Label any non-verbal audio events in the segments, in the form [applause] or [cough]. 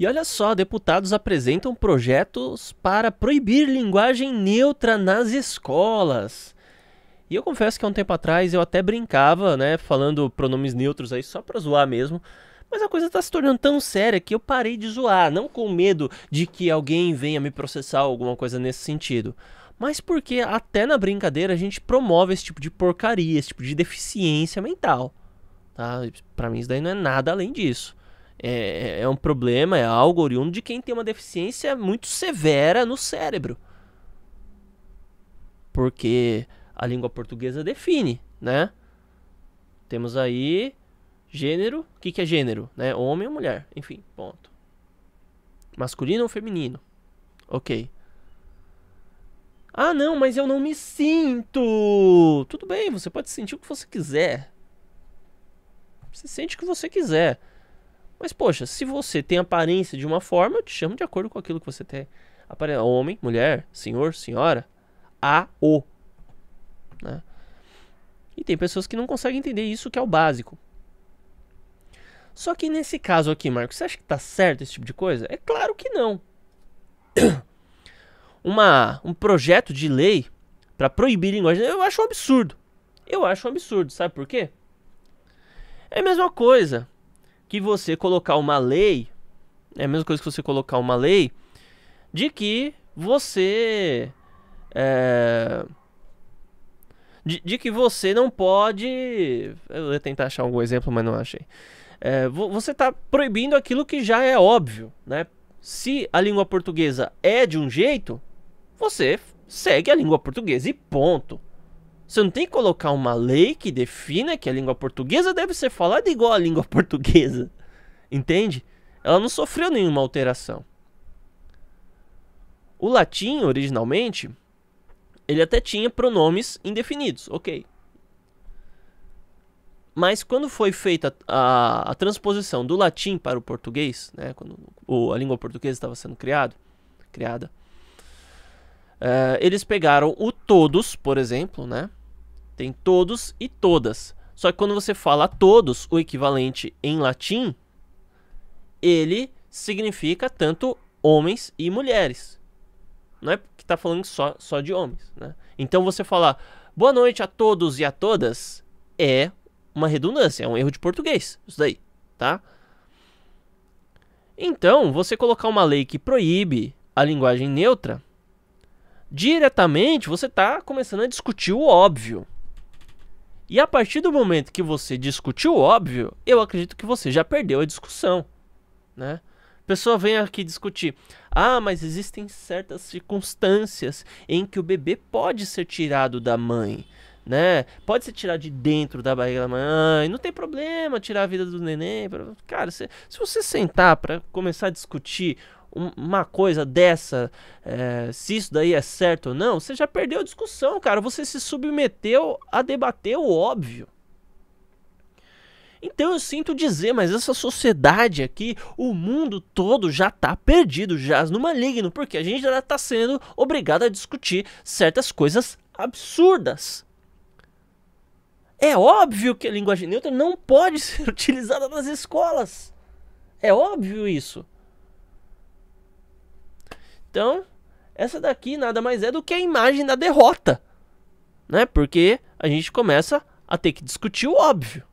E olha só, deputados apresentam projetos para proibir linguagem neutra nas escolas. E eu confesso que há um tempo atrás eu até brincava, né, falando pronomes neutros aí só pra zoar mesmo. Mas a coisa está se tornando tão séria que eu parei de zoar, não com medo de que alguém venha me processar ou alguma coisa nesse sentido, mas porque até na brincadeira a gente promove esse tipo de porcaria, esse tipo de deficiência mental. Tá? Para mim isso daí não é nada além disso. É, é, é um problema, é algo oriundo de quem tem uma deficiência muito severa no cérebro. Porque a língua portuguesa define, né? Temos aí gênero, o que, que é gênero? Né? Homem ou mulher? Enfim, ponto. Masculino ou feminino? Ok. Ah, não, mas eu não me sinto. Tudo bem, você pode sentir o que você quiser. Você sente o que você quiser. Mas, poxa, se você tem aparência de uma forma, eu te chamo de acordo com aquilo que você tem. Aparência, homem, mulher, senhor, senhora, a, o. Né? E tem pessoas que não conseguem entender isso que é o básico. Só que nesse caso aqui, Marcos, você acha que tá certo esse tipo de coisa? É claro que não. [coughs] Uma, um projeto de lei para proibir linguagem, eu acho um absurdo. Eu acho um absurdo, sabe por quê? É a mesma coisa que você colocar uma lei, é a mesma coisa que você colocar uma lei, de que você. É, de, de, que você não pode. Eu ia tentar achar algum exemplo, mas não achei. É, você está proibindo aquilo que já é óbvio, né? Se a língua portuguesa é de um jeito, você segue a língua portuguesa e ponto. Você não tem que colocar uma lei que defina que a língua portuguesa deve ser falada igual a língua [laughs] portuguesa. Entende? Ela não sofreu nenhuma alteração. O latim, originalmente, ele até tinha pronomes indefinidos, ok. Mas quando foi feita a, a transposição do latim para o português, né, quando o, a língua portuguesa estava sendo criado, criada, eh, eles pegaram o todos, por exemplo, né, tem todos e todas. Só que quando você fala todos, o equivalente em latim, ele significa tanto homens e mulheres. Não é que está falando só, só de homens, né? Então você falar boa noite a todos e a todas é uma redundância, é um erro de português, isso daí, tá? Então, você colocar uma lei que proíbe a linguagem neutra, diretamente você está começando a discutir o óbvio, e a partir do momento que você discutiu o óbvio, eu acredito que você já perdeu a discussão, né? A pessoa vem aqui discutir: "Ah, mas existem certas circunstâncias em que o bebê pode ser tirado da mãe." Né? Pode ser tirado de dentro da barriga da mãe, não tem problema tirar a vida do neném. Cara, se, se você sentar para começar a discutir uma coisa dessa, é, se isso daí é certo ou não, você já perdeu a discussão, cara. Você se submeteu a debater o óbvio. Então eu sinto dizer, mas essa sociedade aqui, o mundo todo já está perdido, já no maligno, porque a gente já está sendo obrigado a discutir certas coisas absurdas. É óbvio que a linguagem neutra não pode [laughs] ser utilizada nas escolas. É óbvio isso. Então, essa daqui nada mais é do que a imagem da derrota, né? Porque a gente começa a ter que discutir o óbvio.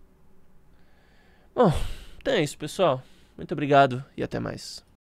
Bom, então é isso, pessoal. Muito obrigado e até mais.